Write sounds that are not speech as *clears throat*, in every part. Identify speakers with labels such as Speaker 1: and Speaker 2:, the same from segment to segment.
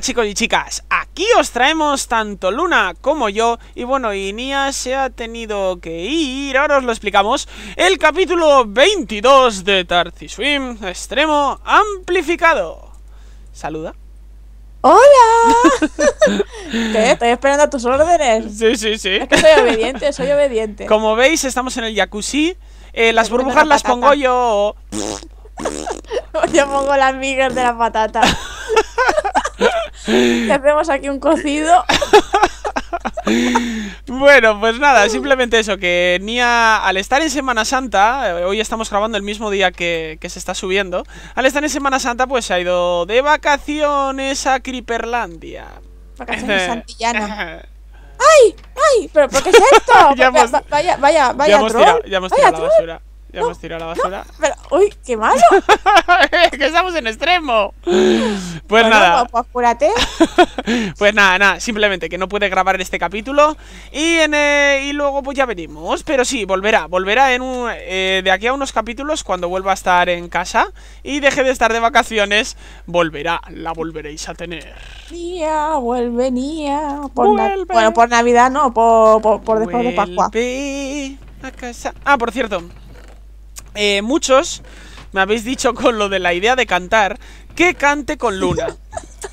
Speaker 1: chicos y chicas, aquí os traemos tanto Luna como yo Y bueno, Inia se ha tenido que ir, ahora os lo explicamos El capítulo 22 de Tarty Swim, extremo amplificado Saluda ¡Hola! *laughs* Estoy esperando a tus órdenes Sí, sí, sí Es que soy obediente, soy obediente *laughs* Como veis, estamos en el jacuzzi eh, Las burbujas las pongo yo *laughs*
Speaker 2: Yo pongo las migas de la patata
Speaker 1: *laughs*
Speaker 2: hacemos aquí un cocido.
Speaker 1: *laughs* bueno, pues nada, simplemente eso, que Nia, al estar en Semana Santa, eh, hoy estamos grabando el mismo día que, se está subiendo, al estar en Semana Santa, pues se ha ido de vacaciones a Creeperlandia
Speaker 2: Vacaciones *laughs* Santillana ¡Ay! ¡Ay! ¿Pero por qué es esto? vaya, vaya, vaya, ya hemos tirado la
Speaker 1: basura. Ya hemos tirado la basura.
Speaker 2: uy, qué malo. *laughs* que estamos en extremo.
Speaker 1: Pues nada. Pues, pues, *laughs* pues nada, nada. Simplemente que no puede grabar este capítulo. Y, en, eh, y luego pues ya venimos. Pero sí, volverá. Volverá en eh, de aquí a unos capítulos cuando vuelva a estar en casa y deje de estar de vacaciones. Volverá. La volveréis a tener.
Speaker 2: Vuelve, vuelvenía Bueno, por
Speaker 1: Navidad no, por, por, después de Pascua. A casa. Ah, por cierto. Eh, muchos me habéis dicho con lo de la idea de cantar que cante con Luna.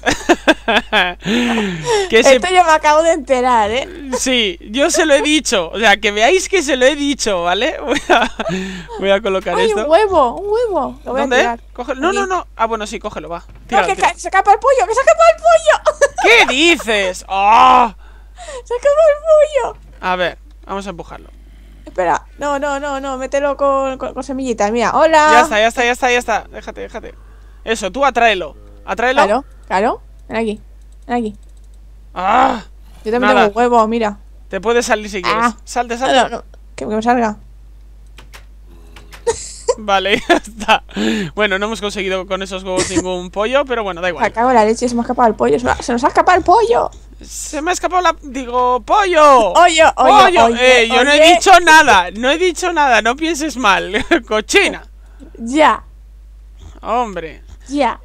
Speaker 1: *laughs* que se... Esto
Speaker 2: yo me acabo de enterar, ¿eh?
Speaker 1: Sí, yo se lo he dicho. O sea, que veáis que se lo he dicho, ¿vale? *laughs* Voy a, colocar esto. un
Speaker 2: huevo, un huevo. ¿Dónde?
Speaker 1: No, no, no. Ah, bueno, sí, cógelo, va. que se
Speaker 2: acaba el pollo, que se acaba el pollo.
Speaker 1: *laughs* ¿Qué dices? ¡Oh!
Speaker 2: Se acaba el pollo. A ver, vamos a empujarlo espera. No, no, no, no, mételo con, semillitas. Mira, hola. Ya está,
Speaker 1: ya está, ya está, ya está. Déjate, déjate. Eso, tú atráelo. Atráelo. Claro,
Speaker 2: claro. Ven aquí. Ven aquí.
Speaker 1: ¡Ah! Yo también nada. tengo huevo, mira. Te puedes salir si quieres. Salte, ah. salte. No, no, Que, me salga. *laughs* Vale, ya está. Bueno, no hemos conseguido con esos huevos ningún pollo, pero bueno, da igual. Se acabó la
Speaker 2: leche, se me ha escapado el pollo. se nos ha escapado el pollo.
Speaker 1: Se me ha escapado la. Digo, pollo. ¡Pollo! pollo. Eh, yo no he dicho nada. No he dicho nada. No pienses mal. *laughs* Cochina. Ya. Hombre. Ya.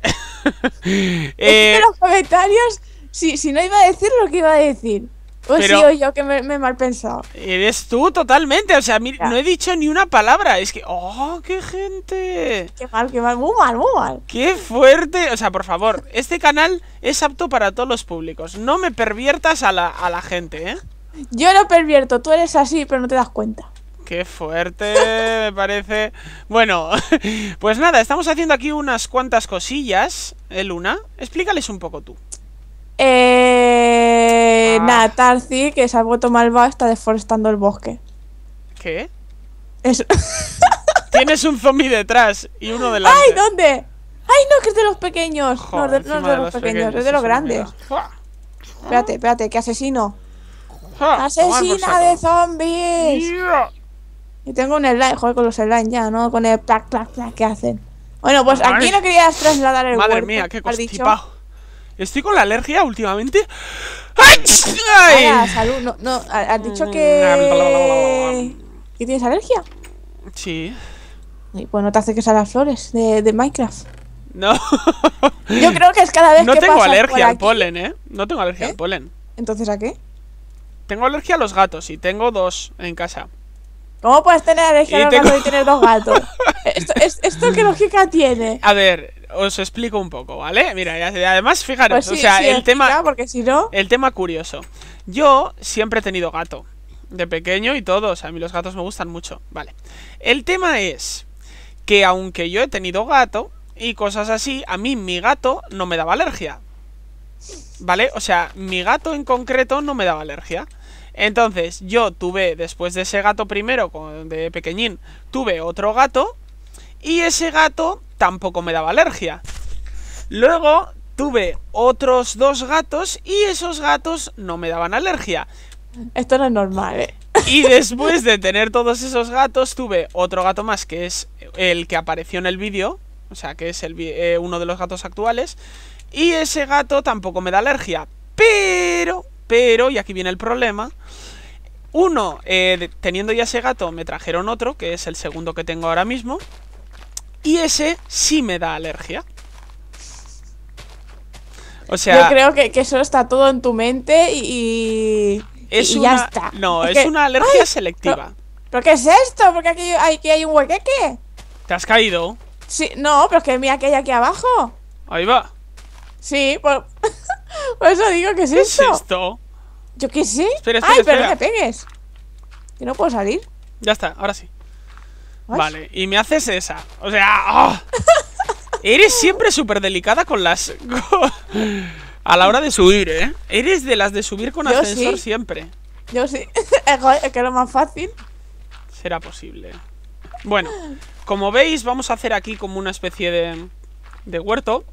Speaker 1: *laughs* en
Speaker 2: eh, los comentarios, si no iba a decir lo que iba a decir. Pues sí, oye, yo que me, he mal pensado.
Speaker 1: Eres tú totalmente, o sea, no he dicho ni una palabra, es que, ¡oh, qué
Speaker 2: gente! Qué mal, qué mal, muy mal, muy mal.
Speaker 1: ¡Qué fuerte! O sea, por favor, este canal es apto para todos los públicos, no me perviertas a la, gente, ¿eh?
Speaker 2: Yo lo pervierto, tú eres así, pero no te das cuenta.
Speaker 1: Qué fuerte, me *laughs* parece. Bueno, *laughs* pues nada, estamos haciendo aquí unas cuantas cosillas, ¿eh, Luna. Explícales un poco tú.
Speaker 2: Eh Ah. que es algo malvado, está deforestando el bosque.
Speaker 1: ¿Qué? *laughs* Tienes un zombie detrás y uno delante. ¡Ay,
Speaker 2: dónde! ¡Ay, no, que es de los pequeños! no, no es de, los, pequeños, es de los grandes. Espérate, espérate, que asesino. ¡Asesina de zombies! Y tengo un slime, joder, con los slime ya, ¿no? Con el plac, plac, plac que hacen. Bueno, pues aquí no
Speaker 1: querías trasladar el Madre mía, qué constipado. Estoy con la alergia últimamente. ¡Ay! ¡Ay! salud, no, has
Speaker 2: dicho que.
Speaker 1: ¿Y tienes alergia? Sí.
Speaker 2: Y pues no te acerques a las flores de, Minecraft.
Speaker 1: No. Yo creo que es cada vez no que. No tengo alergia al polen, ¿eh? No tengo alergia ¿Eh? al polen. ¿Entonces a qué? Tengo alergia a los gatos y tengo dos en casa.
Speaker 2: ¿Cómo puedes tener alergia a los gatos y tener dos gatos? *laughs* ¿Esto, ¿Esto qué lógica tiene?
Speaker 1: A ver, os explico un poco, ¿vale? Mira, además, fijaros, pues o sea, el tema. Porque El tema curioso. Yo siempre he tenido gato. De pequeño y todo, O sea, a mí los gatos me gustan mucho. Vale. El tema es que aunque yo he tenido gato y cosas así, a mí mi gato no me daba alergia. ¿Vale? O sea, mi gato en concreto no me daba alergia. Entonces, yo tuve, después de ese gato primero, de pequeñín, tuve otro gato y ese gato tampoco me daba alergia. Luego tuve otros dos gatos y esos gatos no me daban alergia. Esto no es
Speaker 2: normal, ¿eh?
Speaker 1: Y después de tener todos esos gatos, tuve otro gato más que es el que apareció en el vídeo, o sea, que es el, eh, uno de los gatos actuales. Y ese gato tampoco me da alergia. Pero, pero, y aquí viene el problema. Uno, eh, teniendo ya ese gato, me trajeron otro, que es el segundo que tengo ahora mismo. Y ese sí me da alergia. O sea. Yo creo
Speaker 2: que, eso está todo en tu mente y. Es ya está. No, es, una alergia
Speaker 1: selectiva.
Speaker 2: ¿pero, qué es esto? Porque aquí hay, aquí hay un huequeque.
Speaker 1: ¿Te has caído?
Speaker 2: Sí, no, pero es que mira que hay aquí abajo. Ahí va. Sí, por,
Speaker 1: *laughs* eso digo que es ¿Qué es esto? Yo qué sé. ay, pero no me pegues. Yo no puedo salir. Ya está, ahora sí. Vale, y me haces esa. O sea, ¡ah! *laughs* eres siempre súper delicada con las. a la hora de subir, ¿eh? Eres de las de subir con ascensor siempre. Yo sí. *laughs*
Speaker 2: es que es lo más fácil.
Speaker 1: Será posible. Bueno, como veis, vamos a hacer aquí como una especie de, de huerto.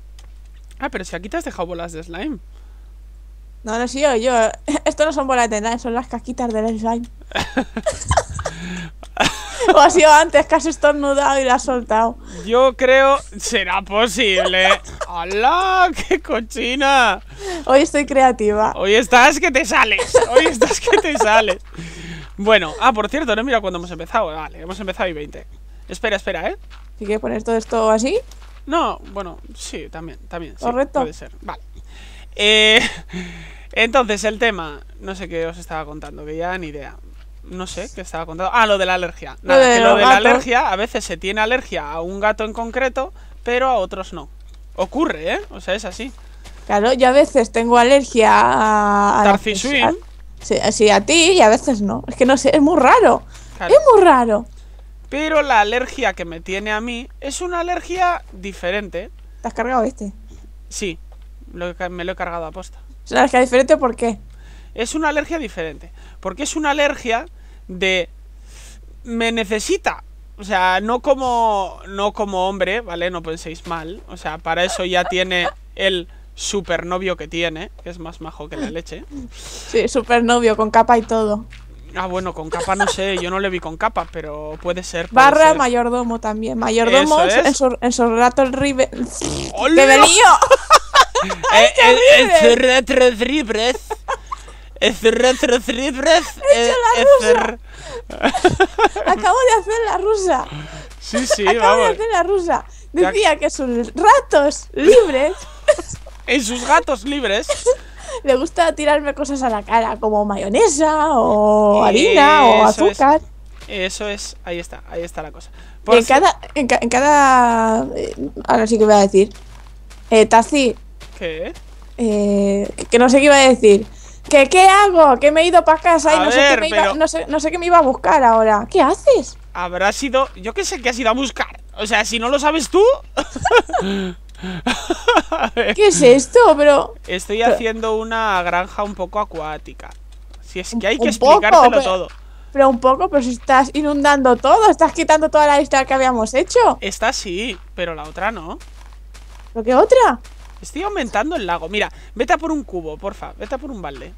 Speaker 1: Ah, pero si aquí te has dejado bolas de slime.
Speaker 2: No, no, sí, yo, yo. *laughs* Esto no son bolas de slime, son las casquitas del slime. *laughs* o ha sido antes que has estornudado y la has
Speaker 1: soltado. Yo creo, será posible. ¡Hala! ¡Qué cochina! Hoy estoy creativa. Hoy estás que te sales. Hoy estás que te sales. Bueno, ah, por cierto, no mira cuando hemos empezado. Vale, hemos empezado y 20. Espera, espera, ¿eh?
Speaker 2: ¿Y quieres poner todo esto así?
Speaker 1: No, bueno, sí, también, también. Correcto. puede ser, vale. Eh, *laughs* entonces, el tema, no sé qué os estaba contando, que ya ni idea no sé qué estaba contando. Ah, lo de la alergia. Nada, lo de, lo de la alergia, a veces se tiene alergia a un gato en concreto, pero a otros no. Ocurre, ¿eh? O sea, es así.
Speaker 2: Claro, yo a veces tengo alergia a. a sí, a ti y a veces no. Es que no sé, es muy raro. Es muy raro.
Speaker 1: Pero la alergia que me tiene a mí es una alergia diferente. ¿Te has cargado este? Sí, me lo he cargado a posta. ¿Es una alergia diferente por qué? Es una alergia diferente. Porque es una alergia de... Me necesita. O sea, no como, no como hombre, ¿vale? No penséis mal. O sea, para eso ya tiene el supernovio que tiene, que es más majo que la leche.
Speaker 2: Sí, supernovio, con capa y todo.
Speaker 1: Ah, bueno, con capa no sé, yo no le vi con capa, pero puede ser. Barra
Speaker 2: mayordomo también. Mayordomo en, su, en
Speaker 1: rato el ribe. *laughs* Eh, ¡Qué eh, su He hecho la rusa. Acabo de hacer la rusa. Sí, sí, Acabo de hacer
Speaker 2: la rusa. Decía que sus ratos libres.
Speaker 1: *laughs* en sus gatos libres.
Speaker 2: Le gusta tirarme cosas a la cara, como mayonesa o harina o azúcar.
Speaker 1: Eso es, ahí está, ahí está la cosa. en,
Speaker 2: cada, eh, Ahora sí que voy a decir. Eh, Tazi. ¿Qué? Eh, que no sé qué iba a decir. ¿Qué, hago? Que me he ido para casa y no, sé qué me iba, a buscar ahora. ¿Qué haces?
Speaker 1: Habrá sido. Yo qué sé qué has ido a buscar. O sea, si no lo sabes tú. *laughs*
Speaker 2: ¿Qué es esto, bro?
Speaker 1: Estoy haciendo una granja un poco acuática. Si es que hay que explicártelo todo.
Speaker 2: Pero un poco, pero si estás inundando todo, estás quitando toda la lista que habíamos hecho.
Speaker 1: Esta sí, pero la otra no.
Speaker 2: ¿Pero qué otra?
Speaker 1: Estoy aumentando el lago. Mira, vete por un cubo, porfa. Vete a por un balde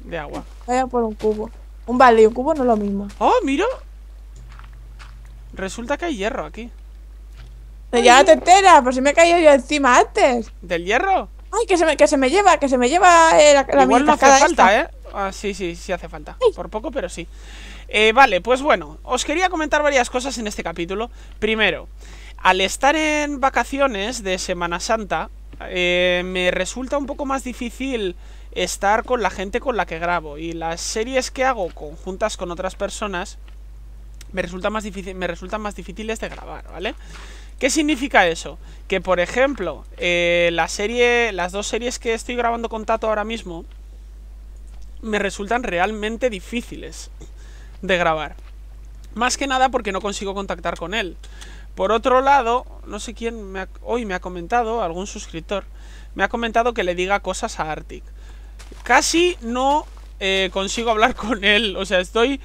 Speaker 1: de agua.
Speaker 2: Vaya por un cubo. Un balde y un cubo no es lo mismo. ¡Oh,
Speaker 1: miro. Resulta que hay hierro aquí.
Speaker 2: Te entera, Por si me he caído yo encima antes.
Speaker 1: ¿Del hierro?
Speaker 2: Ay, que se me, que se me lleva, que se me lleva eh, la, la Igual no hace falta, ¿eh?
Speaker 1: Ah, sí, sí, sí hace falta. Por poco, pero sí. Eh, vale, pues bueno, os quería comentar varias cosas en este capítulo. Primero, al estar en vacaciones de Semana Santa, eh, me resulta un poco más difícil estar con la gente con la que grabo. Y las series que hago conjuntas con otras personas me, más difícil, me resultan más difíciles de grabar, ¿vale? ¿Qué significa eso? Que por ejemplo, eh, las dos series que estoy grabando con Tato ahora mismo me resultan realmente difíciles de grabar. Más que nada porque no consigo contactar con él. Por otro lado, no sé quién me hoy me ha comentado, algún suscriptor, me ha comentado que le diga cosas a Arctic. Casi no eh, consigo hablar *laughs* con él, o sea, estoy...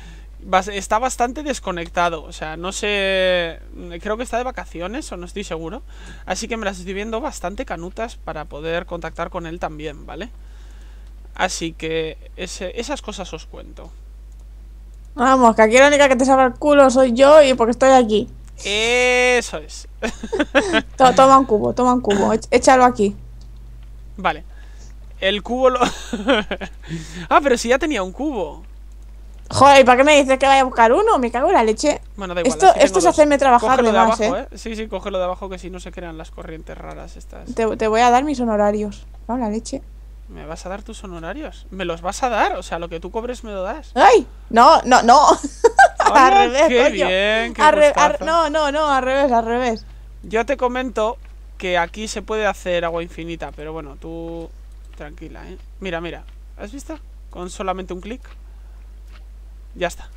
Speaker 1: Está bastante desconectado, o sea, no sé... Creo que está de vacaciones, o no estoy seguro. Así que me las estoy viendo bastante canutas para poder contactar con él también, ¿vale? Así que esas cosas os cuento.
Speaker 2: Vamos, que aquí la única que te sabe el culo soy yo y porque estoy aquí.
Speaker 1: Eso es.
Speaker 2: toma un cubo, toma un cubo. Échalo aquí.
Speaker 1: Vale. El cubo lo... *laughs* ah, pero si ya tenía un cubo.
Speaker 2: Joder, ¿y ¿para qué me dices que vaya a buscar uno? Me cago en la leche. Bueno, da igual, esto, esto es hacerme trabajar de, de abajo, ¿eh?
Speaker 1: ¿eh? Sí, sí, cógelo de abajo que si no se crean las corrientes raras estas. Te,
Speaker 2: voy a dar mis honorarios. Vamos, la leche.
Speaker 1: ¿Me vas a dar tus honorarios? ¿Me los vas a dar? O sea, lo que tú cobres me lo das.
Speaker 2: ¡Ay! No, no, no.
Speaker 1: *laughs* al revés, qué Bien, qué no, no, no, al revés, al revés. Yo te comento que aquí se puede hacer agua infinita, pero bueno, tú tranquila, ¿eh? Mira, mira. ¿Has visto? Con solamente un clic. Ya está.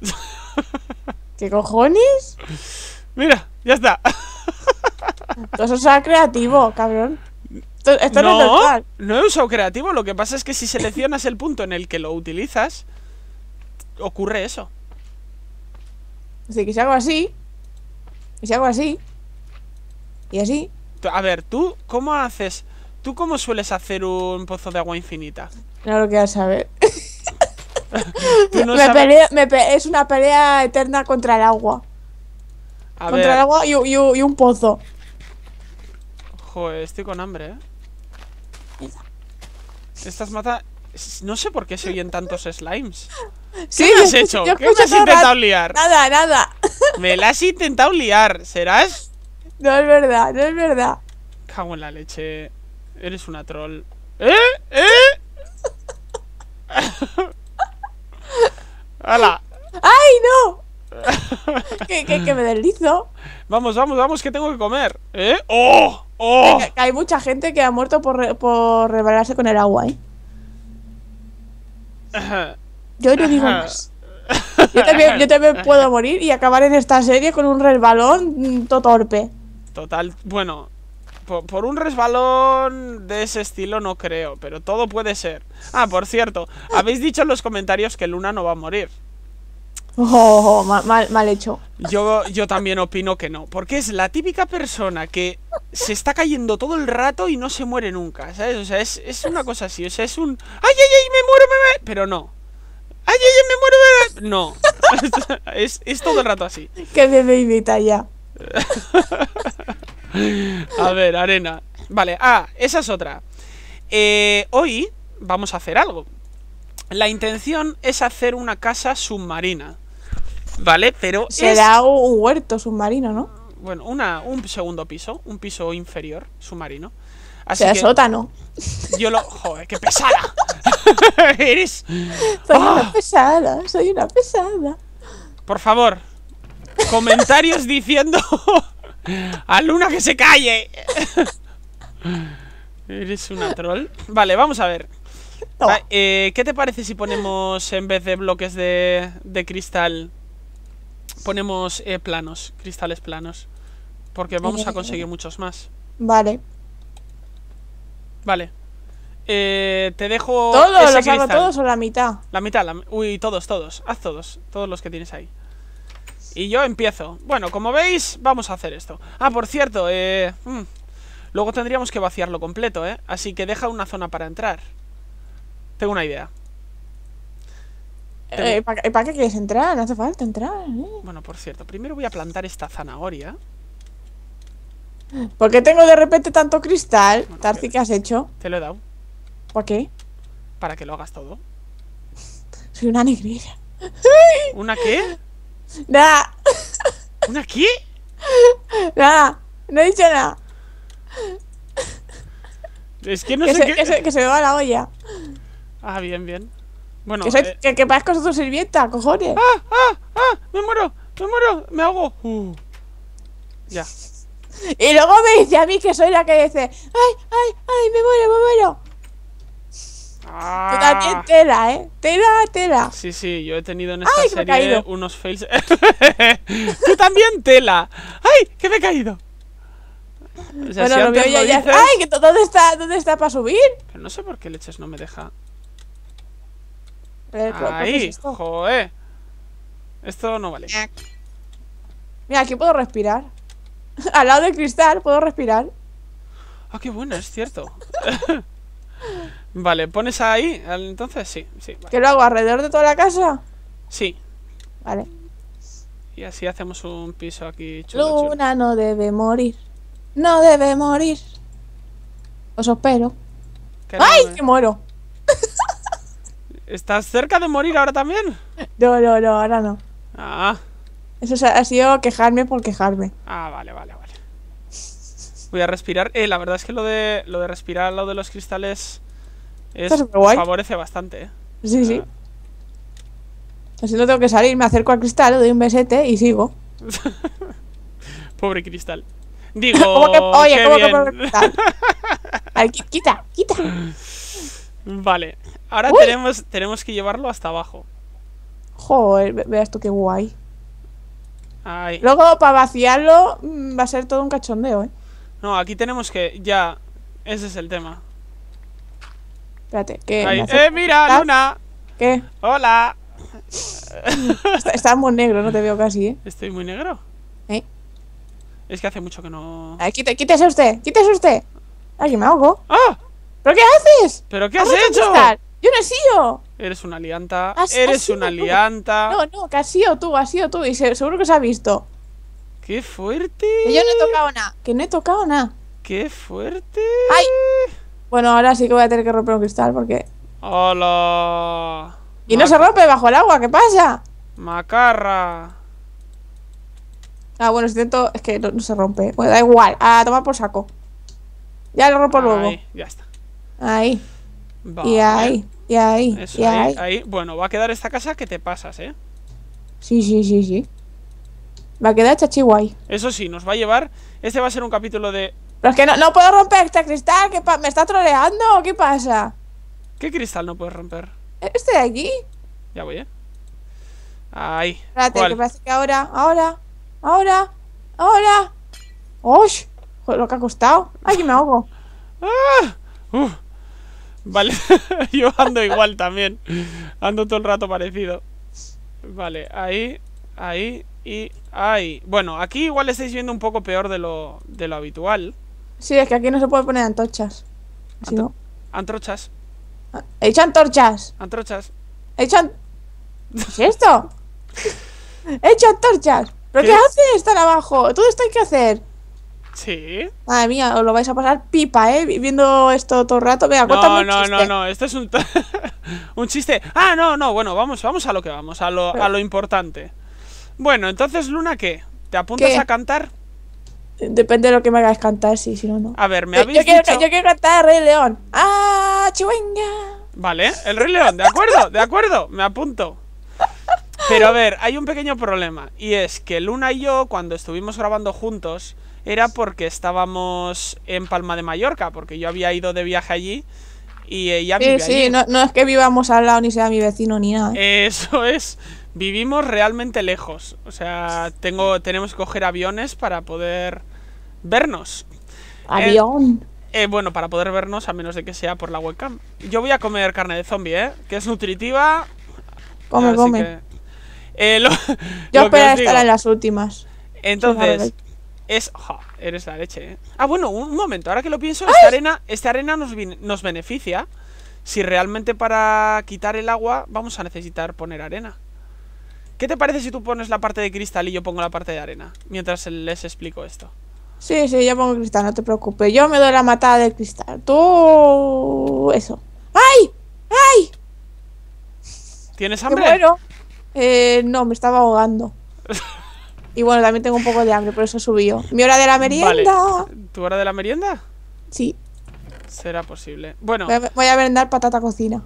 Speaker 2: *laughs* ¿Qué cojones? Mira, ya está. *laughs* Todo eso sea creativo, cabrón.
Speaker 1: Esto, no, no, es no he usado creativo. Lo que pasa es que si seleccionas el punto en el que lo utilizas, ocurre eso. Así
Speaker 2: que si hago así, y si hago así, y así.
Speaker 1: A ver, ¿tú cómo haces? ¿Tú cómo sueles hacer un pozo de agua infinita?
Speaker 2: No lo quiero saber. *laughs*
Speaker 1: *laughs*
Speaker 2: es una pelea eterna contra el agua.
Speaker 1: contra el agua y,
Speaker 2: y un pozo.
Speaker 1: Joder, estoy con hambre, eh. Estas mata... No sé por qué se oyen tantos slimes. ¿Qué sí, has hecho? ¿Qué has intentado liar? Nada, nada. Me la has intentado liar, ¿serás?
Speaker 2: No es verdad,
Speaker 1: no es verdad. Cago en la leche. Eres una troll. ¿Eh? ¿Eh? *laughs* ¡Hala! ¡Ay, no! *laughs* que, que me deslizo. Vamos, vamos, vamos, que tengo que comer. ¿Eh? ¡Oh! Oh.
Speaker 2: hay mucha gente que ha muerto por, con el agua, ¿eh? *laughs* Yo no digo más.
Speaker 1: Yo también,
Speaker 2: puedo morir y acabar en esta serie con un resbalón mm, todo torpe.
Speaker 1: Total, bueno, por, un resbalón de ese estilo no creo, pero todo puede ser. Ah, por cierto, habéis dicho en los comentarios que Luna no va a morir.
Speaker 2: Oh, oh, mal, hecho.
Speaker 1: Yo, yo también opino que no, porque es la típica persona que se está cayendo todo el rato y no se muere nunca, ¿sabes? O sea, es, una cosa así, o sea, es un... ¡Ay, ay, ay, me muero, me muero! Pero no. ¡Ay, ay, ay, me muero, me No. *laughs* es, todo el rato así.
Speaker 2: Que me, me ya.
Speaker 1: *laughs* a ver, arena. Vale, ah, esa es otra. Eh, hoy vamos a hacer algo. La intención es hacer una casa submarina. ¿Vale? Pero... Será
Speaker 2: un huerto submarino, ¿no?
Speaker 1: bueno, una, un segundo piso, un piso inferior, submarino. Así que sótano. Yo lo. Joder, qué pesada. *laughs* Eres. Soy una ¡ah! pesada, soy una pesada. Por favor, comentarios diciendo a Luna que se calle. Eres una troll. Vale, vamos a ver. Eh, ¿Qué te parece si ponemos en vez de bloques de, de cristal ponemos eh, planos, cristales planos. Porque vamos a conseguir muchos más. Vale. Vale. Eh, te dejo. Todos, ese los hago todos o la mitad. La mitad, la, uy, todos, todos. Haz todos, todos los que tienes ahí. Y yo empiezo. Bueno, como veis, vamos a hacer esto. Ah, por cierto, eh, mm, luego tendríamos que vaciarlo completo, ¿eh? Así que deja una zona para entrar. Tengo una idea. Eh,
Speaker 2: ¿Para qué quieres entrar? No hace falta entrar. ¿eh?
Speaker 1: Bueno, por cierto, primero voy a plantar esta zanahoria.
Speaker 2: ¿Por qué tengo de repente tanto cristal, bueno, que has hecho?
Speaker 1: Te lo he dado. ¿Por qué? Para que lo hagas todo.
Speaker 2: Soy una negrilla. ¿Una qué? Nada. ¿Una qué? Nada. No he dicho nada. Es que no sé qué... que, se, que me va la olla.
Speaker 1: Ah, bien, bien. Bueno, eh, que,
Speaker 2: parezco su sirvienta, cojones. ¡Ah, ah, ah! ¡Me muero! ¡Me muero! ¡Me hago! Uh. Ya. *laughs* Y luego me dice a mí que soy la que dice: ¡Ay, ay, ay! ¡Me
Speaker 1: muero, me muero! Tú también ah. tela, ¿eh? Tela, tela. Sí, sí, yo he tenido en esta serie unos fails. *laughs* Tú también tela. ¡Ay,
Speaker 2: que me he caído! O sea, ¡Ay, que ¿dónde está, dónde está para
Speaker 1: subir? Pero no sé por qué leches no me deja.
Speaker 2: Ahí,
Speaker 1: esto? no vale.
Speaker 2: Mira, aquí puedo respirar. *laughs* Al lado del cristal puedo respirar.
Speaker 1: Ah, qué bueno, es cierto. *laughs* vale, pones ahí, entonces sí, sí.
Speaker 2: ¿Qué lo hago? ¿Alrededor de toda la casa? Sí. Vale.
Speaker 1: Y así hacemos un piso aquí chulo.
Speaker 2: Luna no debe morir. No debe morir. Os espero. ¡Ay! Que muero.
Speaker 1: ¿Estás cerca de morir ahora también?
Speaker 2: No, no, no, ahora no. Ah. Eso ha sido quejarme por quejarme.
Speaker 1: Ah, vale, vale, vale. Voy a respirar. Eh, la verdad es que lo de, lo de respirar al lado de los cristales es, favorece bastante. Eh. Sí, sí. Así ah.
Speaker 2: pues no tengo que salir, me acerco al cristal, doy un besete y sigo. *laughs*
Speaker 1: Pobre cristal. Digo, oye, *laughs* ¿cómo que pobre cristal? *laughs* quita, quita. Vale. Ahora tenemos, tenemos que llevarlo hasta abajo.
Speaker 2: Joder, veas tú qué guay. Luego, para vaciarlo, mm, va a ser todo un cachondeo, ¿eh?
Speaker 1: No, aquí tenemos que. Ya. Ese es el tema.
Speaker 2: Espérate, ¿qué? ¡Eh,
Speaker 1: mira, Luna!
Speaker 2: ¿Qué? ¡Hola! *laughs* Estás muy negro, no te veo casi, ¿eh? Estoy muy negro. ¿Eh?
Speaker 1: Es que hace mucho que no.
Speaker 2: quítese, usted, quítese usted. Ay, me ahogo. ¡Ah!
Speaker 1: ¿Pero qué haces? ¿Pero qué has hecho?
Speaker 2: ¡Yo no he sido!
Speaker 1: Eres una alianta. Ah, eres ah, una alianta.
Speaker 2: No, no, que has sido tú, has sido tú. Y seguro que se ha visto.
Speaker 1: ¡Qué fuerte!
Speaker 2: Que yo no he tocado nada. Que no he tocado nada.
Speaker 1: ¡Qué fuerte! ¡Ay!
Speaker 2: Bueno, ahora sí que voy a tener que romper un cristal porque.
Speaker 1: ¡Hola!
Speaker 2: Y no se rompe
Speaker 1: bajo el agua, ¿qué pasa? Macarra. Ah, bueno, si Es
Speaker 2: que no, se rompe. Bueno, da igual. A tomar por saco. Ya lo rompo Ahí, luego. Ya está. Ahí.
Speaker 1: Y ahí, y ahí, Eso, ahí, Bueno, va a quedar esta casa que te pasas, ¿eh?
Speaker 2: Sí, sí, sí, sí. Va a quedar chachiguay.
Speaker 1: Eso sí, nos va a llevar. Este va a ser un capítulo de. Pero que no,
Speaker 2: puedo romper este cristal. que ¿Me está troleando? ¿Qué pasa? ¿Qué cristal
Speaker 1: no puedes romper?
Speaker 2: Este de aquí.
Speaker 1: Ya voy, ¿eh? Ahí. Espérate, que
Speaker 2: parece que ahora, ahora, ahora, ahora. ¡Osh! Lo que ha costado. ¡Ay, me ahogo! *laughs* ¡Ah!
Speaker 1: Vale, *laughs* yo ando igual también. Ando todo el rato parecido. Vale, ahí, ahí y ahí. Bueno, aquí igual estáis viendo un poco peor de lo, de lo habitual.
Speaker 2: Sí, es que aquí no se puede poner antorchas. Si Antorchas. Ah, he hecho antorchas. Antorchas. He hecho... ¿Qué es esto? *laughs* He hecho antorchas. ¿Pero qué, qué haces estar abajo? Todo esto hay que hacer. Sí. Madre mía, os lo vais a pasar pipa, ¿eh? Viendo esto todo el rato. Venga, no, no, no, no,
Speaker 1: este es *laughs* un, chiste. Ah, no, no, bueno, vamos, vamos a lo que vamos, a lo, importante. Bueno, entonces, Luna, ¿qué? ¿Te apuntas a cantar?
Speaker 2: Depende de lo que me hagas cantar, sí, si no, no. A
Speaker 1: ver, me habéis yo, Quiero, yo
Speaker 2: quiero cantar Rey León. ¡Ah,
Speaker 1: Vale, el Rey León, de acuerdo, de acuerdo, me apunto. Pero a ver, hay un pequeño problema. Y es que Luna y yo, cuando estuvimos grabando juntos, era porque estábamos en Palma de Mallorca, porque yo había ido de viaje allí. Y ella sí, sí, sí, No,
Speaker 2: es que vivamos al lado ni sea mi vecino ni nada.
Speaker 1: ¿eh? Eso es vivimos realmente lejos. O sea, tengo, tenemos que coger aviones para poder vernos. Avión. Eh, eh, bueno, para poder vernos a menos de que sea por la webcam. Yo voy a comer carne de zombie, ¿eh? Que es nutritiva. Come, come. Eh, yo espero estar en las últimas. Entonces, es. Ja, eres la leche, ¿eh? Ah, bueno, un momento, ahora que lo pienso, esta arena, esta arena nos, nos beneficia. Si realmente para quitar el agua vamos a necesitar poner arena. ¿Qué te parece si tú pones la parte de cristal y yo pongo la parte de arena? Mientras les explico esto.
Speaker 2: Sí, sí, yo pongo cristal, no te preocupes. Yo me doy la matada de cristal. Tú. Eso. ¡Ay! ¡Ay! ¿Tienes hambre? Eh, no, me estaba ahogando. y bueno, también tengo un poco de hambre, por eso subió.
Speaker 1: ¿Mi hora de la merienda? ¿Tu hora de la merienda? Sí. Será posible. Bueno.
Speaker 2: Voy a, patata cocina.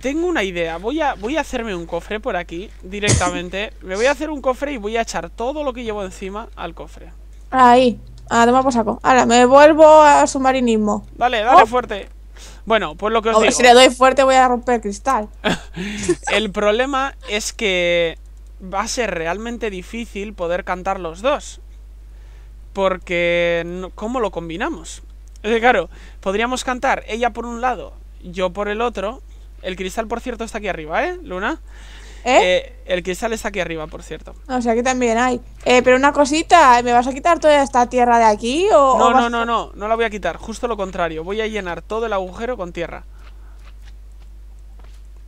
Speaker 1: Tengo una idea. Voy a, voy a hacerme un cofre por aquí directamente. *laughs* me voy a hacer un cofre y voy a echar todo lo que llevo encima al cofre.
Speaker 2: Ahí. Además, ah, toma saco. Ahora me vuelvo a submarinismo.
Speaker 1: Dale, dale fuerte. Bueno, pues lo que os digo. Si le doy
Speaker 2: fuerte voy a romper el cristal.
Speaker 1: *laughs* el problema es que va a ser realmente difícil poder cantar los dos. Porque ¿cómo lo combinamos? Claro, podríamos cantar ella por un lado, yo por el otro. El cristal, por cierto, está aquí arriba, ¿eh, Luna? ¿Eh? Eh, el cristal está aquí arriba, por cierto.
Speaker 2: Ah, o sea, aquí también hay. Eh, pero una cosita, ¿me vas a quitar toda esta tierra de aquí? O, no, no,
Speaker 1: no, no, no la voy a quitar. Justo lo contrario. Voy a llenar todo el agujero con tierra.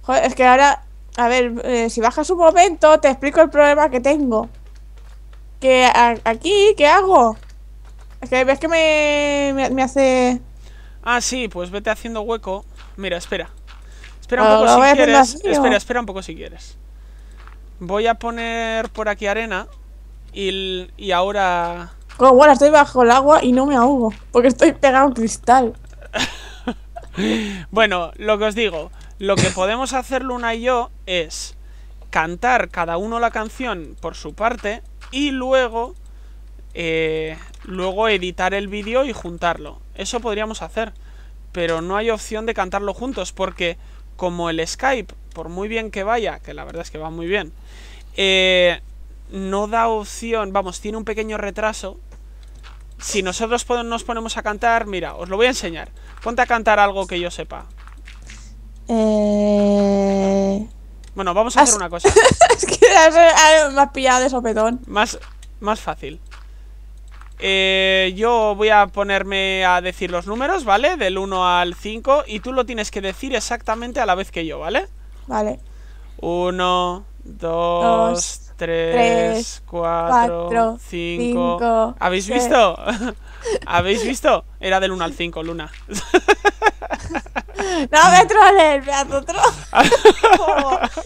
Speaker 2: Joder, es que ahora... A ver, si bajas un momento, te explico el problema que tengo. Que aquí, ¿qué hago? Es que ves que me, me, me, hace...
Speaker 1: Ah, sí, pues vete haciendo hueco. Mira, espera. Espera un ah, poco si quieres. Espera, espera un poco si quieres. Voy a poner por aquí arena y, ahora...
Speaker 2: como bueno, estoy bajo el agua y no me ahogo, porque estoy pegado a cristal.
Speaker 1: *laughs* bueno, lo que os digo, lo que podemos hacer Luna y yo es cantar cada uno la canción por su parte y luego, eh, luego editar el vídeo y juntarlo. Eso podríamos hacer, pero no hay opción de cantarlo juntos porque como el Skype, por muy bien que vaya, que la verdad es que va muy bien, eh, no da opción, vamos, tiene un pequeño retraso. Si nosotros nos ponemos a cantar, mira, os lo voy a enseñar. Ponte a cantar algo que yo sepa.
Speaker 2: Eh,
Speaker 1: bueno, vamos a hacer una cosa.
Speaker 2: *laughs* es que me has pillado de sopetón.
Speaker 1: Más, más fácil. Eh, yo voy a ponerme a decir los números, ¿vale? Del 1 al 5 y tú lo tienes que decir exactamente a la vez que yo, ¿vale? Vale. 1, 2, 3, 4, 5... ¿Habéis visto? *laughs* ¿Habéis visto? Era del 1 al 5, Luna. *laughs*
Speaker 2: No me troles, me otro.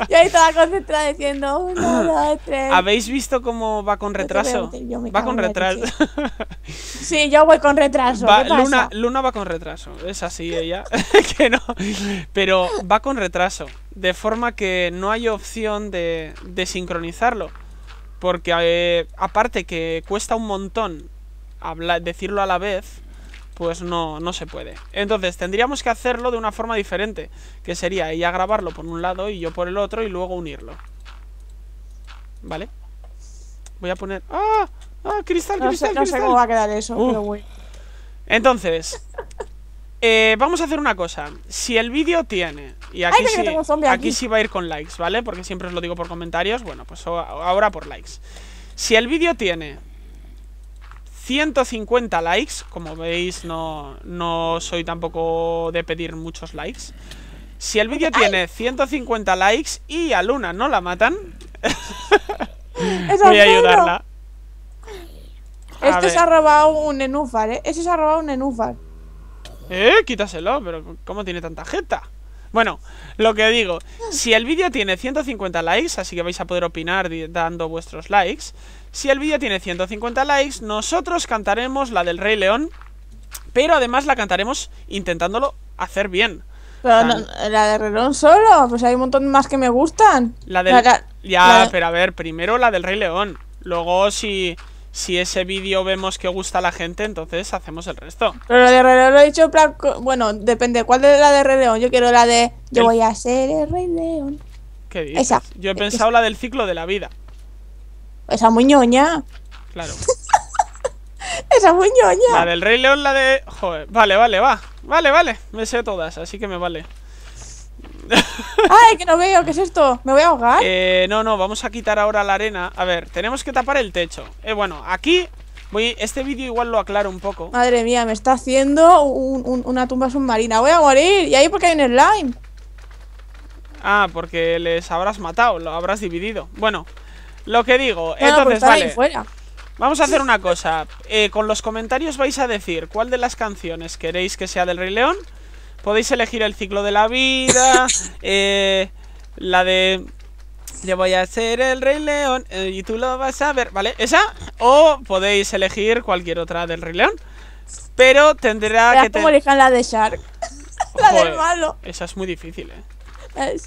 Speaker 2: Yo *laughs* ahí estaba concentrada diciendo uno, *clears throat* dos, tres.
Speaker 1: ¿Habéis visto cómo va con retraso? va con retraso.
Speaker 2: Sí, yo voy con retraso.
Speaker 1: Luna, va con retraso. Es así ella. *laughs* que no. Pero va con retraso. De forma que no hay opción de, sincronizarlo. Porque eh, aparte que cuesta un montón hablar, decirlo a la vez pues no, no se puede. Entonces tendríamos que hacerlo de una forma diferente, que sería ella grabarlo por un lado y yo por el otro y luego unirlo. ¿Vale? Voy a poner... ¡Ah! ¡Ah! ¡Cristal, no cristal, no cómo va a quedar
Speaker 2: eso, pero
Speaker 1: Entonces, eh, vamos a hacer una cosa. Si el vídeo tiene. Y aquí, sí, aquí. aquí, sí va a ir con likes, ¿vale? Porque siempre os lo digo por comentarios. Bueno, pues ahora por likes. Si el vídeo tiene 150 likes. Como veis, no, no soy tampoco de pedir muchos likes. Si el vídeo tiene 150 likes y a Luna no la matan, voy a ayudarla. ¿eh? Esto se ha
Speaker 2: robado un nenúfar, ¿eh? Ese se ha robado un nenúfar.
Speaker 1: Eh, quítaselo, pero ¿cómo tiene tanta jeta? Bueno, lo que digo, si el vídeo tiene 150 likes, así que vais a poder opinar dando vuestros likes, si el vídeo tiene 150 likes, nosotros cantaremos la del Rey León, pero además la cantaremos intentándolo hacer bien.
Speaker 2: Pero no, la de León solo, pues hay un montón más que me gustan. La de
Speaker 1: ya, pero a ver, primero la del Rey León. Luego, si, si ese vídeo vemos que gusta a la gente, entonces hacemos el resto.
Speaker 2: Pero la de Rey León lo he dicho. Bueno, depende. ¿Cuál de la de Rey León? Yo quiero la de. Yo voy a ser el Rey
Speaker 1: León. ¿Qué dices? Yo he pensado la del ciclo de la vida.
Speaker 2: Esa muñoña. Claro. *laughs* esa muñoña. La
Speaker 1: del Rey León, la de. Joder, vale, vale, va. Vale, vale. Me sé todas, así que me vale.
Speaker 2: *laughs* ¡Ay, que no veo! ¿Qué es esto? ¿Me voy a ahogar?
Speaker 1: Eh, no, no, vamos a quitar ahora la arena. A ver, tenemos que tapar el techo. Eh, bueno, aquí Voy, este vídeo igual lo aclaro un poco.
Speaker 2: Madre mía, me está haciendo una tumba submarina. Voy a morir. ¿Y ahí porque hay un slime?
Speaker 1: Ah, porque les habrás matado, lo habrás dividido. Bueno, lo que digo, pues entonces vale. Vamos a hacer una cosa. Eh, con los comentarios vais a decir cuál de las canciones queréis que sea del Rey León. Podéis elegir el ciclo de la vida, *coughs* eh, la de yo voy a ser el Rey León eh, y tú lo vas a ver, ¿vale? Esa. O podéis elegir cualquier otra del Rey León. Pero tendrá que... ¿Cómo
Speaker 2: la de Shark? *laughs* la del malo.
Speaker 1: Esa es muy difícil, ¿eh?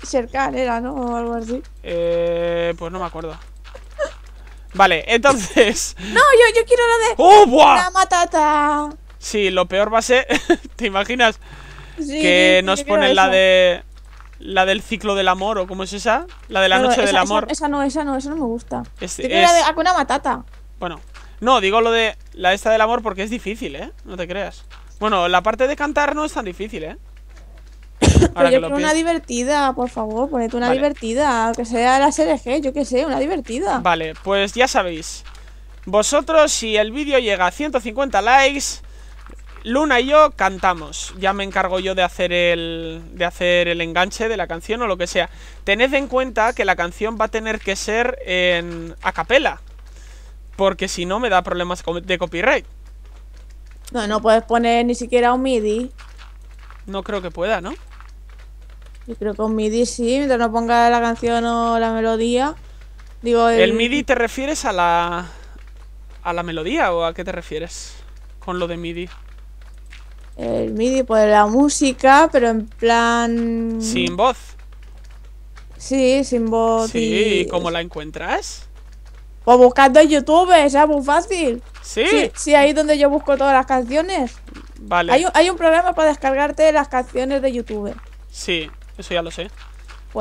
Speaker 2: Sharkan era, ¿no? O algo así.
Speaker 1: pues no me acuerdo. Vale, entonces. *laughs* No,
Speaker 2: yo, quiero la de. ¡Oh, buah! La matata.
Speaker 1: Sí, lo peor va a ser. *laughs* ¿Te imaginas?
Speaker 2: Sí, que nos ponen la de.
Speaker 1: La del ciclo del amor, o cómo es esa? La de la noche del amor. Esa,
Speaker 2: no, esa no, esa no me gusta.
Speaker 1: Es, la de Matata. Bueno, no, digo lo de la esta del amor porque es difícil, ¿eh? No te creas. Bueno, la parte de cantar no es tan difícil, ¿eh? *coughs* Pero yo una
Speaker 2: divertida, por favor, ponete una divertida, que sea la G yo que sé, una
Speaker 1: divertida. Vale, pues ya sabéis. Vosotros, si el vídeo llega a 150 likes, Luna y yo cantamos. Ya me encargo yo de hacer el de hacer el enganche de la canción o lo que sea. Tened en cuenta que la canción va a tener que ser en a capela, porque si no me da problemas de copyright.
Speaker 2: No, no puedes poner ni siquiera un MIDI.
Speaker 1: No creo que pueda, ¿no?
Speaker 2: Yo creo que con MIDI sí, mientras no ponga la canción o la melodía. Digo, el...
Speaker 1: MIDI te refieres a la a la melodía o a qué te refieres con lo de MIDI?
Speaker 2: El MIDI pues la música, pero en plan sin voz. Sí, sin voz. Sí, y... ¿cómo
Speaker 1: la encuentras?
Speaker 2: Pues buscando en YouTube, es muy fácil.
Speaker 1: ¿Sí? ¿Sí?
Speaker 2: ahí es donde yo busco todas las canciones.
Speaker 1: Vale. Hay hay
Speaker 2: un programa para descargarte las canciones de YouTube.
Speaker 1: Sí. Eso ya lo sé.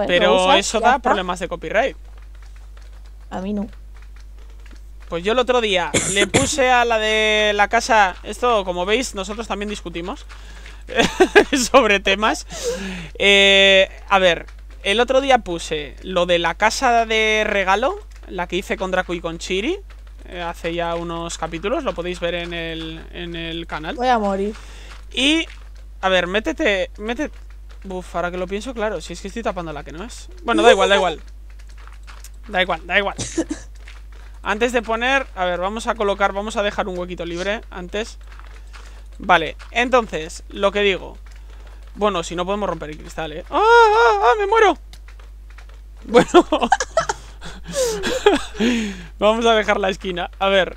Speaker 1: Pero eso da problemas de copyright. A mí no. Pues yo el otro día *coughs* le puse a la de la casa. Esto, como veis, nosotros también discutimos *laughs* sobre temas. Eh, a ver, el otro día puse lo de la casa de regalo, la que hice con Draco y con Chiri. Eh, hace ya unos capítulos, lo podéis ver en el, en el canal. Voy a morir. Y, a ver, métete, métete Buf, ahora que lo pienso, claro, si es que estoy tapando la que no es. Bueno, da igual, da igual. Da igual, da igual. Antes de poner, a ver, vamos a colocar, vamos a dejar un huequito libre antes. Vale, entonces, lo que digo. Bueno, si no podemos romper el cristal, ¿eh? ¡Ah, ah, ah! ¡Me muero! Bueno. *laughs* vamos a dejar la esquina. A ver.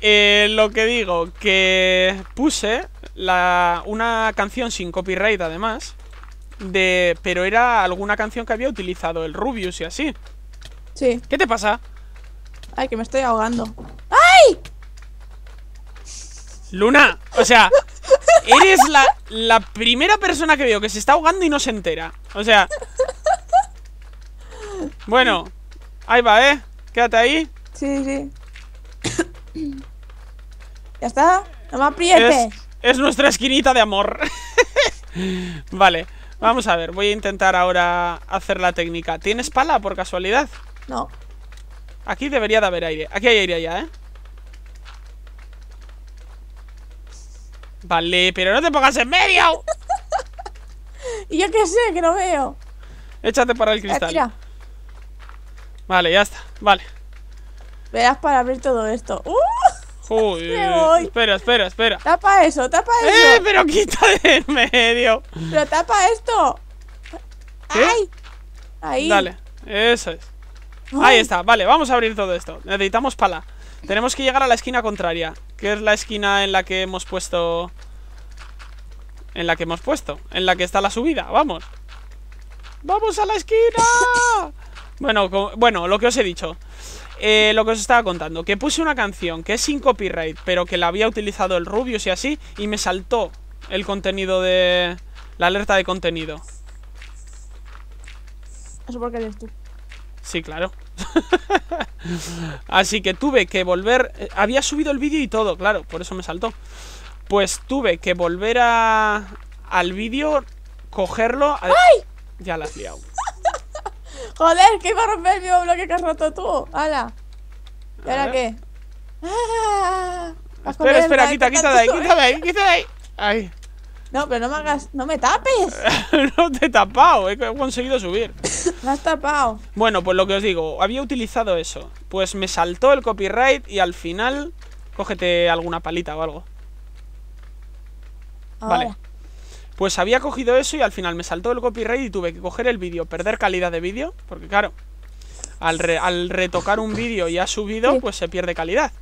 Speaker 1: Eh, lo que digo, que puse la, una canción sin copyright además de... Pero era alguna canción que había utilizado el Rubius y así. Sí. ¿Qué te pasa? Ay, que me estoy ahogando. ¡Ay! Luna, o sea, eres la, la primera persona que veo que se está ahogando y no se entera. O sea... Bueno, ahí va, ¿eh? Quédate ahí. Sí, sí. *coughs* ¿Ya está? No me aprietes. es nuestra esquinita de amor. *laughs* vale. Vamos a ver, voy a intentar ahora hacer la técnica. ¿Tienes pala por casualidad? No. Aquí debería de haber aire. Aquí hay aire ya, ¿eh? Vale, pero no te pongas en medio. *laughs* ¿Y yo qué sé? Que no veo. Échate para el cristal. Vale, ya está. Vale.
Speaker 2: Verás para abrir todo esto. ¡Uh!
Speaker 1: *laughs* Espera, espera, espera.
Speaker 2: Tapa eso, tapa eh, eso. ¡Eh,
Speaker 1: pero quita de en medio! Pero tapa esto. ¡Ay! Ahí. Dale, eso es. Ahí está, vale, vamos a abrir todo esto. Necesitamos pala. Tenemos que llegar a la esquina contraria, que es la esquina en la que hemos puesto... En la que hemos puesto, en la que está la subida, vamos. ¡Vamos a la esquina! *laughs* Bueno, bueno, lo que os he dicho. Eh, lo que os estaba contando, que puse una canción que es sin copyright, pero que la había utilizado el Rubius y así, y me saltó el contenido de... la alerta de contenido. Eso porque eres tú. Sí, claro. *laughs* así que tuve que volver... Eh, había subido el vídeo y todo, claro, por eso me saltó. Pues tuve que volver a... al vídeo, cogerlo... ¡Ay! Ya la has liado.
Speaker 2: Joder, que iba a romper el mismo bloque que has roto tú. ¡Hala! ¿Y ahora qué? Ah, espera, espera, quita, quita de ahí, quita de ahí, quita de ahí. Ahí. No, pero no me hagas. ¡No me tapes!
Speaker 1: *laughs* no te he tapado, he conseguido subir.
Speaker 2: *laughs* me has tapado.
Speaker 1: Bueno, pues lo que os digo, había utilizado eso. Pues me saltó el copyright y al final. Cógete alguna palita o algo. Vale. Pues había cogido eso y al final me saltó el copyright y tuve que coger el vídeo, perder calidad de vídeo, porque claro, al, retocar un vídeo y ha subido, pues se pierde calidad.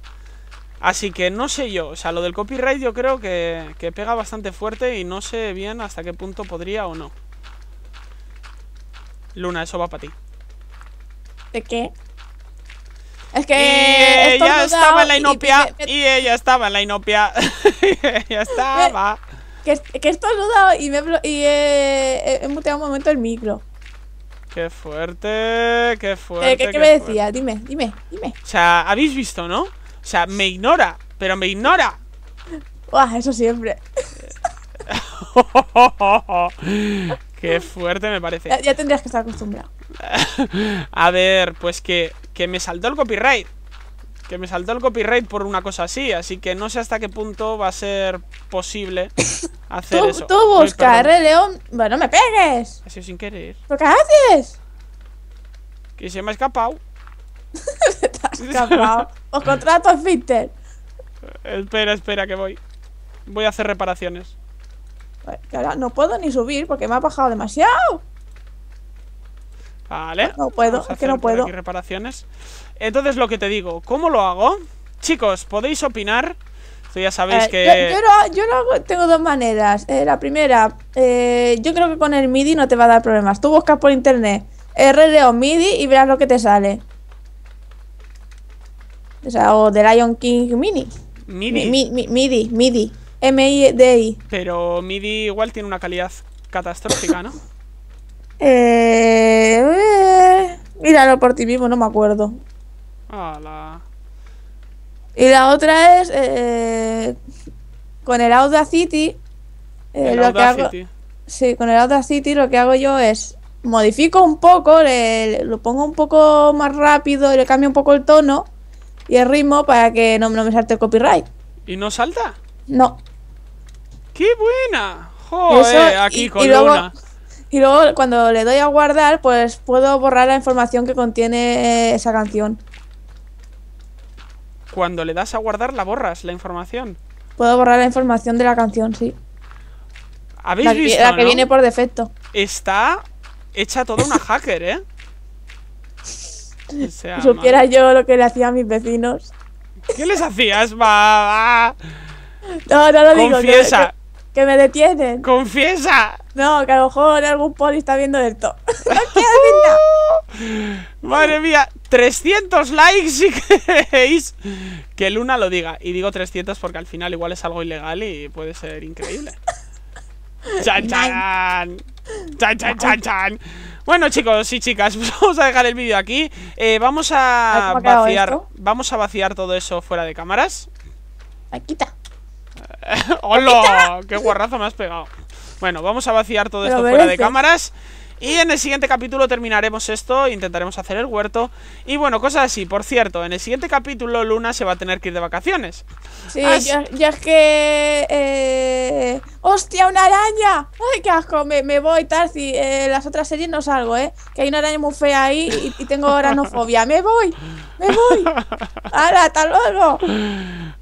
Speaker 1: Así que no sé yo, o sea, lo del copyright yo creo que, pega bastante fuerte y no sé bien hasta qué punto podría o no. Luna, eso va para ti. ¿De qué? Es que ella estaba en la inopia y, ella estaba en la inopia. *laughs* y ella
Speaker 2: estaba. Que, que ha y, me, y he, eh, eh, he, muteado un momento el micro.
Speaker 1: Qué fuerte, qué eh, fuerte. ¿Qué, me
Speaker 2: decía? Dime, dime,
Speaker 1: dime. O sea, habéis visto, ¿no? O sea, me ignora, pero me ignora.
Speaker 2: Buah, eso siempre.
Speaker 1: *laughs* Qué fuerte me parece. Ya,
Speaker 2: tendrías que estar acostumbrado.
Speaker 1: *laughs* a ver, pues que, que me saltó el copyright que me saltó el copyright por una cosa así, así que no sé hasta qué punto va a ser posible *laughs* hacer tú, eso. Tú busca, León.
Speaker 2: Bueno, me pegues.
Speaker 1: Ha sin querer.
Speaker 2: ¿Pero qué haces?
Speaker 1: Que se me ha escapado. se *laughs* te ha escapado.
Speaker 2: Os contrato a Fitter.
Speaker 1: Eh, espera, espera, que voy. Voy a hacer reparaciones. ahora no
Speaker 2: puedo ni subir porque me ha bajado demasiado.
Speaker 1: Vale. No puedo, es que no puedo. reparaciones. Entonces lo que te digo, ¿cómo lo hago? Chicos, podéis opinar. ya sabéis eh, que...
Speaker 2: Yo, lo, hago, tengo dos maneras. Eh, la primera, eh, yo creo que poner MIDI no te va a dar problemas. Tú buscas por internet o MIDI y verás lo que te sale. O sea, o The Lion King Mini.
Speaker 1: MIDI. Mi,
Speaker 2: MIDI, MIDI. M-I-D-I.
Speaker 1: Pero MIDI igual tiene una calidad catastrófica, ¿no?
Speaker 2: *coughs* eh, míralo por ti mismo, no me acuerdo. Y la otra es eh, con el Audacity.
Speaker 1: Eh, lo Que hago,
Speaker 2: sí, con el Audacity lo que hago yo es modifico un poco, lo pongo un poco más rápido, Y le cambio un poco el tono y el ritmo para que no, me salte el
Speaker 1: copyright. ¿Y no salta? No. ¡Qué buena! ¡Joder! aquí y,
Speaker 2: Y luego cuando le doy a guardar, pues puedo borrar la información que contiene esa canción.
Speaker 1: Cuando le das a guardar, la borras, la información.
Speaker 2: Puedo borrar la información de la canción, sí.
Speaker 1: ¿Habéis la que, viene por defecto. Está hecha toda una *laughs* hacker, ¿eh? Supiera
Speaker 2: yo lo que le hacía a mis vecinos.
Speaker 1: ¿Qué les hacías,
Speaker 2: va? No, no lo digo. Confiesa. Que, me detienen. Confiesa. No, que a lo mejor algún poli está viendo esto. *laughs* no quiero
Speaker 1: *laughs* Madre mía, 300 likes si queréis que Luna lo diga. Y digo 300 porque al final igual es algo ilegal y puede ser increíble. Chan, chan. Chan, chan, chan, chan. Bueno, chicos y chicas, pues *laughs* vamos a dejar el vídeo aquí. Eh, vamos a vaciar. Vamos a vaciar todo eso fuera de cámaras. Aquí está. *laughs* ¡Hola! ¡Qué guarrazo me has pegado! Bueno, vamos a vaciar todo esto fuera de cámaras. Y en el siguiente capítulo terminaremos esto, intentaremos hacer el huerto y bueno, cosas así. Por cierto, en el siguiente capítulo Luna se va a tener que ir de vacaciones. Sí, ah, ya,
Speaker 2: es que... Eh... ¡Hostia, una araña! ¡Ay, qué asco! Me, voy, tal Eh, las otras series no salgo, ¿eh? Que hay una araña muy fea ahí y, tengo oranofobia. ¡Me voy!
Speaker 1: ¡Me voy! ¡Hala, hasta luego!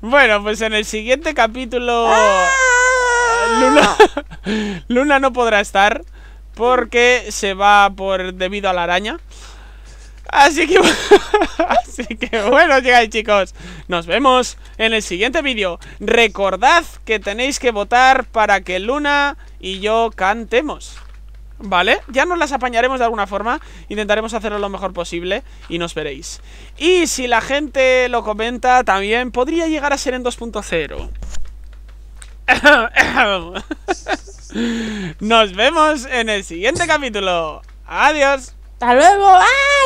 Speaker 1: Bueno, pues en el siguiente capítulo... ¡Ah! Luna, *laughs* Luna no podrá estar porque se va por debido a la araña. Así que, *laughs* así que bueno, llegáis chicos. Nos vemos en el siguiente vídeo. Recordad que tenéis que votar para que Luna y yo cantemos. ¿Vale? Ya nos las apañaremos de alguna forma. Intentaremos hacerlo lo mejor posible y nos veréis. Y si la gente lo comenta, también podría llegar a ser en 2.0. *laughs* Nos vemos en el siguiente capítulo. Adiós. Hasta luego. ¡Ah,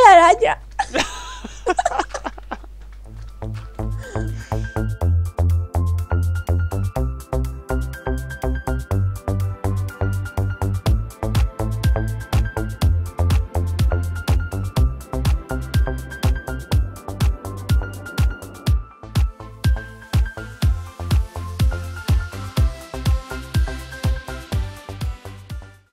Speaker 1: la
Speaker 2: araña! *laughs*